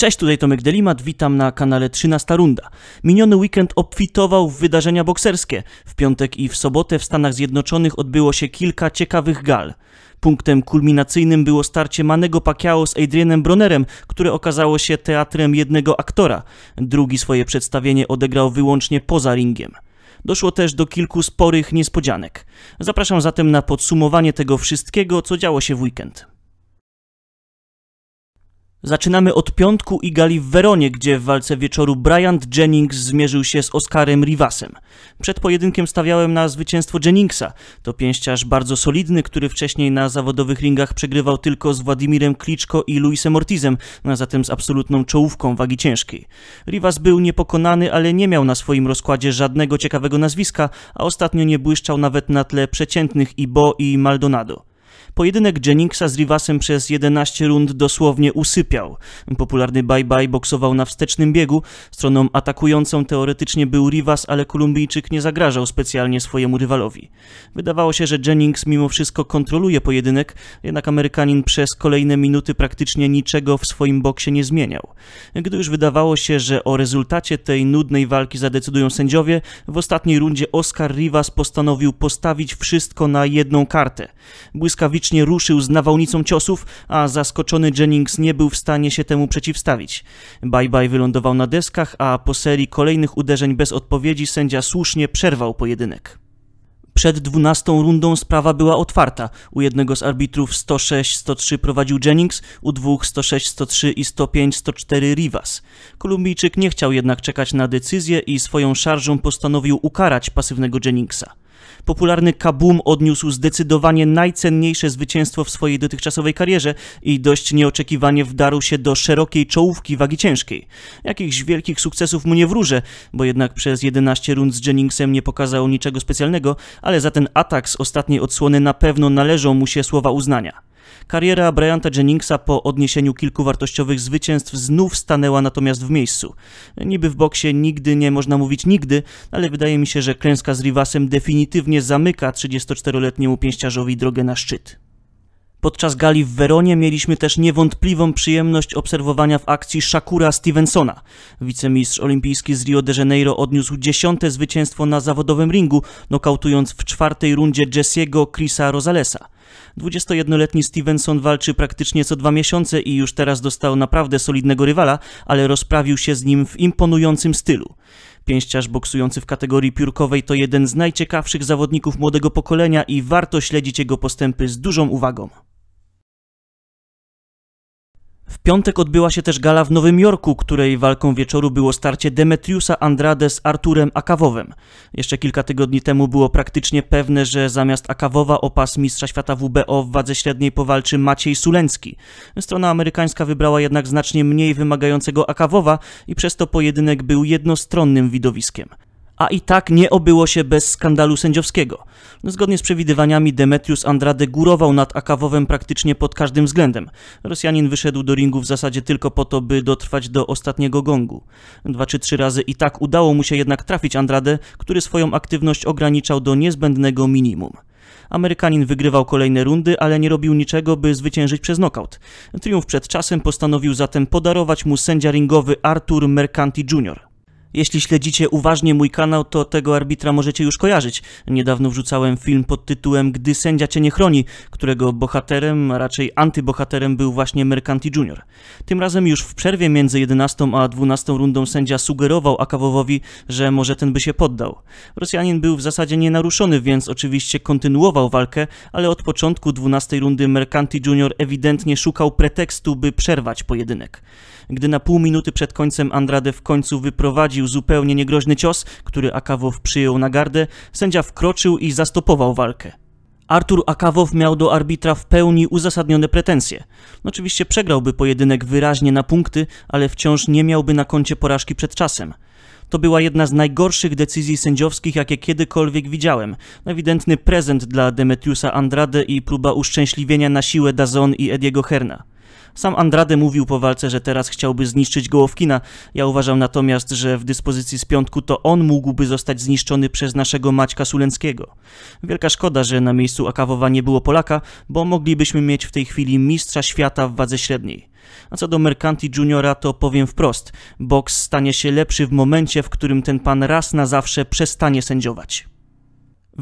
Cześć, tutaj Tomek Delimat, witam na kanale 13 Runda. Miniony weekend obfitował w wydarzenia bokserskie. W piątek i w sobotę w Stanach Zjednoczonych odbyło się kilka ciekawych gal. Punktem kulminacyjnym było starcie Manego Pacquiao z Adrianem Bronerem, które okazało się teatrem jednego aktora. Drugi swoje przedstawienie odegrał wyłącznie poza ringiem. Doszło też do kilku sporych niespodzianek. Zapraszam zatem na podsumowanie tego wszystkiego, co działo się w weekend. Zaczynamy od piątku i gali w Weronie, gdzie w walce wieczoru Brian Jennings zmierzył się z Oscarem Rivasem. Przed pojedynkiem stawiałem na zwycięstwo Jenningsa. To pięściarz bardzo solidny, który wcześniej na zawodowych ringach przegrywał tylko z Władimirem Kliczko i Luisem Ortizem, a zatem z absolutną czołówką wagi ciężkiej. Rivas był niepokonany, ale nie miał na swoim rozkładzie żadnego ciekawego nazwiska, a ostatnio nie błyszczał nawet na tle przeciętnych Ibo i Maldonado. Pojedynek Jenningsa z Rivasem przez 11 rund dosłownie usypiał. Popularny bye-bye boksował na wstecznym biegu. Stroną atakującą teoretycznie był Rivas, ale Kolumbijczyk nie zagrażał specjalnie swojemu rywalowi. Wydawało się, że Jennings mimo wszystko kontroluje pojedynek, jednak Amerykanin przez kolejne minuty praktycznie niczego w swoim boksie nie zmieniał. Gdy już wydawało się, że o rezultacie tej nudnej walki zadecydują sędziowie, w ostatniej rundzie Oscar Rivas postanowił postawić wszystko na jedną kartę. Błyskawicznie ruszył z nawałnicą ciosów, a zaskoczony Jennings nie był w stanie się temu przeciwstawić. Bye-bye wylądował na deskach, a po serii kolejnych uderzeń bez odpowiedzi sędzia słusznie przerwał pojedynek. Przed dwunastą rundą sprawa była otwarta. U jednego z arbitrów 106-103 prowadził Jennings, u dwóch 106-103 i 105-104 Rivas. Kolumbijczyk nie chciał jednak czekać na decyzję i swoją szarżą postanowił ukarać pasywnego Jenningsa popularny Kaboom odniósł zdecydowanie najcenniejsze zwycięstwo w swojej dotychczasowej karierze i dość nieoczekiwanie wdarł się do szerokiej czołówki wagi ciężkiej. Jakichś wielkich sukcesów mu nie wróżę, bo jednak przez 11 rund z Jenningsem nie pokazał niczego specjalnego, ale za ten atak z ostatniej odsłony na pewno należą mu się słowa uznania. Kariera Bryanta Jenningsa po odniesieniu kilku wartościowych zwycięstw znów stanęła natomiast w miejscu. Niby w boksie nigdy nie można mówić nigdy, ale wydaje mi się, że klęska z Rivasem definitywnie zamyka 34-letniemu pięściarzowi drogę na szczyt. Podczas gali w Weronie mieliśmy też niewątpliwą przyjemność obserwowania w akcji Shakura Stevensona. Wicemistrz olimpijski z Rio de Janeiro odniósł dziesiąte zwycięstwo na zawodowym ringu, nokautując w czwartej rundzie Jesse'ego Chrisa Rosalesa. 21-letni Stevenson walczy praktycznie co dwa miesiące i już teraz dostał naprawdę solidnego rywala, ale rozprawił się z nim w imponującym stylu. Pięściarz boksujący w kategorii piórkowej to jeden z najciekawszych zawodników młodego pokolenia i warto śledzić jego postępy z dużą uwagą. W piątek odbyła się też gala w Nowym Jorku, której walką wieczoru było starcie Demetriusa Andrade z Arturem Akawowem. Jeszcze kilka tygodni temu było praktycznie pewne, że zamiast Akawowa o pas mistrza świata WBO w wadze średniej powalczy Maciej Suleński. Strona amerykańska wybrała jednak znacznie mniej wymagającego Akawowa i przez to pojedynek był jednostronnym widowiskiem a i tak nie obyło się bez skandalu sędziowskiego. No, zgodnie z przewidywaniami Demetrius Andrade górował nad Akawowem praktycznie pod każdym względem. Rosjanin wyszedł do ringu w zasadzie tylko po to, by dotrwać do ostatniego gongu. Dwa czy trzy razy i tak udało mu się jednak trafić Andrade, który swoją aktywność ograniczał do niezbędnego minimum. Amerykanin wygrywał kolejne rundy, ale nie robił niczego, by zwyciężyć przez nokaut. Triumf przed czasem postanowił zatem podarować mu sędzia ringowy Artur Mercanti Jr. Jeśli śledzicie uważnie mój kanał, to tego arbitra możecie już kojarzyć. Niedawno wrzucałem film pod tytułem Gdy sędzia cię nie chroni, którego bohaterem, a raczej antybohaterem był właśnie Mercanti Junior. Tym razem już w przerwie między 11 a 12 rundą sędzia sugerował Akawowowi, że może ten by się poddał. Rosjanin był w zasadzie nienaruszony, więc oczywiście kontynuował walkę, ale od początku 12 rundy Mercanti Junior ewidentnie szukał pretekstu, by przerwać pojedynek. Gdy na pół minuty przed końcem Andrade w końcu wyprowadził prowadził zupełnie niegroźny cios, który Akawow przyjął na gardę, sędzia wkroczył i zastopował walkę. Artur Akawow miał do arbitra w pełni uzasadnione pretensje. Oczywiście przegrałby pojedynek wyraźnie na punkty, ale wciąż nie miałby na koncie porażki przed czasem. To była jedna z najgorszych decyzji sędziowskich, jakie kiedykolwiek widziałem. Ewidentny prezent dla Demetriusa Andrade i próba uszczęśliwienia na siłę Dazon i Ediego Herna. Sam Andrade mówił po walce, że teraz chciałby zniszczyć Gołowkina. Ja uważam natomiast, że w dyspozycji z piątku to on mógłby zostać zniszczony przez naszego Maćka Sulenckiego. Wielka szkoda, że na miejscu Akawowa nie było Polaka, bo moglibyśmy mieć w tej chwili mistrza świata w wadze średniej. A co do Mercanti Juniora, to powiem wprost: boks stanie się lepszy w momencie, w którym ten pan raz na zawsze przestanie sędziować.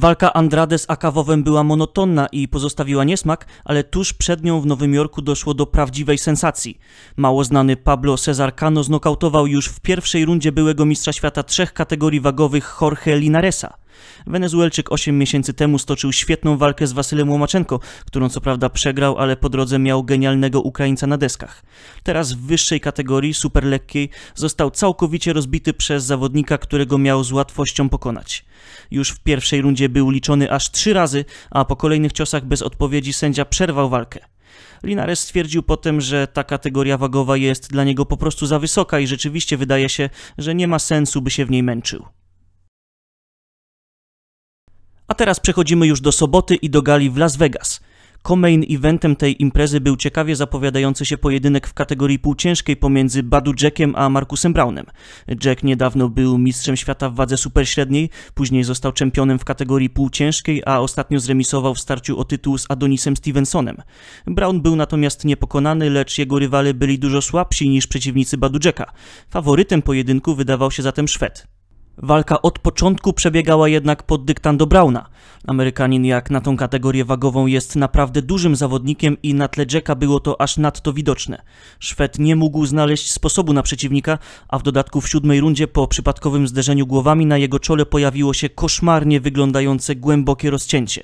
Walka Andrade z Akawowem była monotonna i pozostawiła niesmak, ale tuż przed nią w Nowym Jorku doszło do prawdziwej sensacji. Mało znany Pablo Cesar Cano znokautował już w pierwszej rundzie byłego mistrza świata trzech kategorii wagowych Jorge Linaresa. Wenezuelczyk 8 miesięcy temu stoczył świetną walkę z Wasylem Łomaczenko, którą co prawda przegrał, ale po drodze miał genialnego Ukraińca na deskach. Teraz w wyższej kategorii, superlekkiej, został całkowicie rozbity przez zawodnika, którego miał z łatwością pokonać. Już w pierwszej rundzie był liczony aż trzy razy, a po kolejnych ciosach bez odpowiedzi sędzia przerwał walkę. Linares stwierdził potem, że ta kategoria wagowa jest dla niego po prostu za wysoka i rzeczywiście wydaje się, że nie ma sensu, by się w niej męczył. A teraz przechodzimy już do soboty i do gali w Las Vegas. Co-main eventem tej imprezy był ciekawie zapowiadający się pojedynek w kategorii półciężkiej pomiędzy Badu Jackiem a Markusem Brownem. Jack niedawno był mistrzem świata w wadze superśredniej, później został czempionem w kategorii półciężkiej, a ostatnio zremisował w starciu o tytuł z Adonisem Stevensonem. Brown był natomiast niepokonany, lecz jego rywale byli dużo słabsi niż przeciwnicy Badu Jacka. Faworytem pojedynku wydawał się zatem Szwed. Walka od początku przebiegała jednak pod dyktando Brauna. Amerykanin jak na tą kategorię wagową jest naprawdę dużym zawodnikiem i na tle Jacka było to aż nadto widoczne. Szwed nie mógł znaleźć sposobu na przeciwnika, a w dodatku w siódmej rundzie po przypadkowym zderzeniu głowami na jego czole pojawiło się koszmarnie wyglądające głębokie rozcięcie.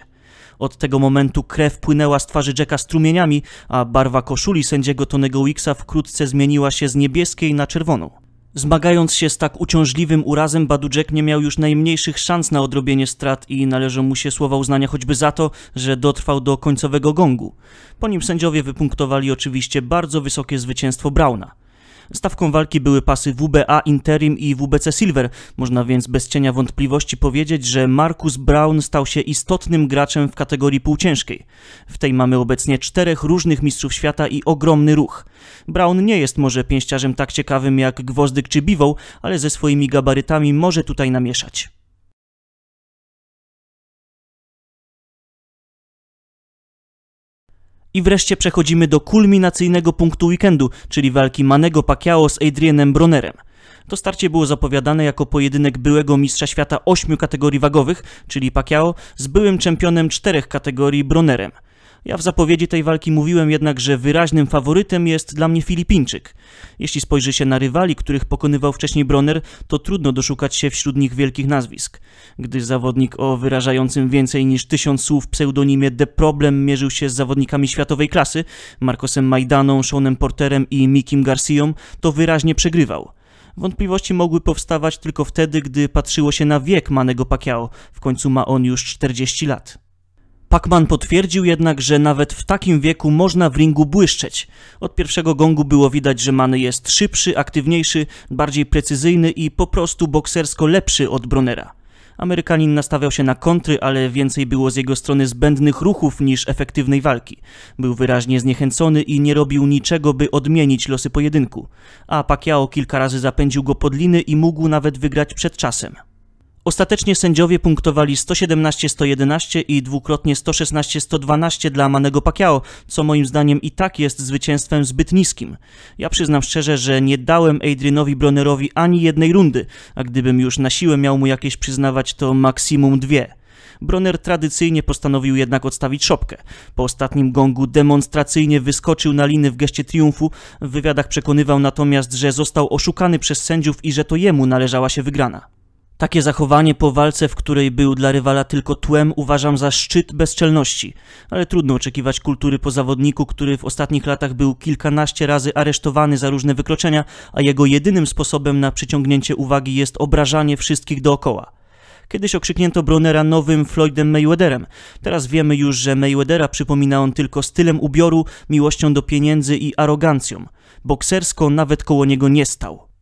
Od tego momentu krew płynęła z twarzy Jacka strumieniami, a barwa koszuli sędziego Tonego Wicksa wkrótce zmieniła się z niebieskiej na czerwoną. Zmagając się z tak uciążliwym urazem, Badudżek nie miał już najmniejszych szans na odrobienie strat i należą mu się słowa uznania choćby za to, że dotrwał do końcowego gongu. Po nim sędziowie wypunktowali oczywiście bardzo wysokie zwycięstwo Brauna. Stawką walki były pasy WBA Interim i WBC Silver. Można więc bez cienia wątpliwości powiedzieć, że Marcus Brown stał się istotnym graczem w kategorii półciężkiej. W tej mamy obecnie czterech różnych mistrzów świata i ogromny ruch. Brown nie jest może pięściarzem tak ciekawym jak Gwoźdyk czy Biwoł, ale ze swoimi gabarytami może tutaj namieszać. I wreszcie przechodzimy do kulminacyjnego punktu weekendu, czyli walki Manego Pacquiao z Adrianem Bronerem. To starcie było zapowiadane jako pojedynek byłego mistrza świata ośmiu kategorii wagowych, czyli Pacquiao, z byłym czempionem czterech kategorii Bronerem. Ja w zapowiedzi tej walki mówiłem jednak, że wyraźnym faworytem jest dla mnie Filipińczyk. Jeśli spojrzy się na rywali, których pokonywał wcześniej Bronner, to trudno doszukać się wśród nich wielkich nazwisk. Gdy zawodnik o wyrażającym więcej niż tysiąc słów pseudonimie The Problem mierzył się z zawodnikami światowej klasy, Marcosem Majdaną, Seanem Porterem i Mikim Garcią, to wyraźnie przegrywał. Wątpliwości mogły powstawać tylko wtedy, gdy patrzyło się na wiek Manego Pacquiao. W końcu ma on już 40 lat. Pacman potwierdził jednak, że nawet w takim wieku można w ringu błyszczeć. Od pierwszego gongu było widać, że Manny jest szybszy, aktywniejszy, bardziej precyzyjny i po prostu boksersko lepszy od Bronera. Amerykanin nastawiał się na kontry, ale więcej było z jego strony zbędnych ruchów niż efektywnej walki. Był wyraźnie zniechęcony i nie robił niczego, by odmienić losy pojedynku. A Pacquiao kilka razy zapędził go pod liny i mógł nawet wygrać przed czasem. Ostatecznie sędziowie punktowali 117-111 i dwukrotnie 116-112 dla Manego Pacquiao, co moim zdaniem i tak jest zwycięstwem zbyt niskim. Ja przyznam szczerze, że nie dałem Adrianowi Bronerowi ani jednej rundy, a gdybym już na siłę miał mu jakieś przyznawać, to maksimum dwie. Broner tradycyjnie postanowił jednak odstawić szopkę. Po ostatnim gongu demonstracyjnie wyskoczył na liny w geście triumfu. W wywiadach przekonywał natomiast, że został oszukany przez sędziów i że to jemu należała się wygrana. Takie zachowanie po walce, w której był dla rywala tylko tłem, uważam za szczyt bezczelności, ale trudno oczekiwać kultury po zawodniku, który w ostatnich latach był kilkanaście razy aresztowany za różne wykroczenia, a jego jedynym sposobem na przyciągnięcie uwagi jest obrażanie wszystkich dookoła. Kiedyś okrzyknięto Bronera nowym Floydem Mayweatherem. Teraz wiemy już, że Mayweathera przypomina on tylko stylem ubioru, miłością do pieniędzy i arogancją. Boksersko nawet koło niego nie stał.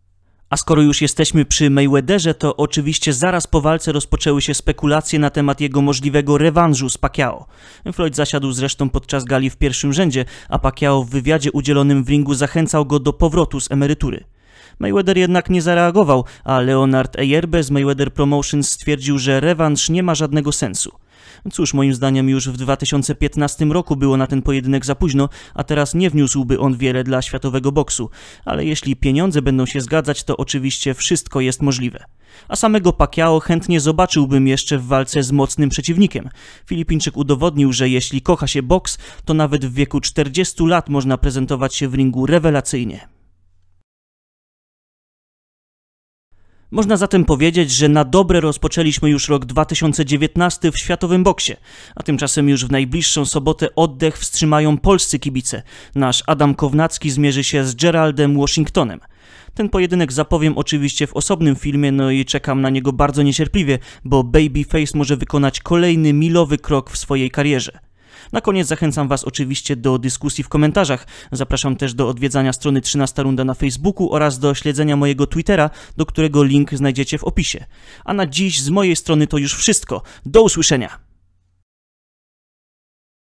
A skoro już jesteśmy przy Mayweatherze, to oczywiście zaraz po walce rozpoczęły się spekulacje na temat jego możliwego rewanżu z Pacquiao. Floyd zasiadł zresztą podczas gali w pierwszym rzędzie, a Pacquiao w wywiadzie udzielonym w ringu zachęcał go do powrotu z emerytury. Mayweather jednak nie zareagował, a Leonard Eyerbe z Mayweather Promotions stwierdził, że rewanż nie ma żadnego sensu. Cóż, moim zdaniem już w 2015 roku było na ten pojedynek za późno, a teraz nie wniósłby on wiele dla światowego boksu. Ale jeśli pieniądze będą się zgadzać, to oczywiście wszystko jest możliwe. A samego Pacquiao chętnie zobaczyłbym jeszcze w walce z mocnym przeciwnikiem. Filipińczyk udowodnił, że jeśli kocha się boks, to nawet w wieku 40 lat można prezentować się w ringu rewelacyjnie. Można zatem powiedzieć, że na dobre rozpoczęliśmy już rok 2019 w światowym boksie, a tymczasem już w najbliższą sobotę oddech wstrzymają polscy kibice. Nasz Adam Kownacki zmierzy się z Geraldem Washingtonem. Ten pojedynek zapowiem oczywiście w osobnym filmie, no i czekam na niego bardzo niecierpliwie, bo Babyface może wykonać kolejny milowy krok w swojej karierze. Na koniec zachęcam Was oczywiście do dyskusji w komentarzach. Zapraszam też do odwiedzania strony 13 Runda na Facebooku oraz do śledzenia mojego Twittera, do którego link znajdziecie w opisie. A na dziś z mojej strony to już wszystko. Do usłyszenia!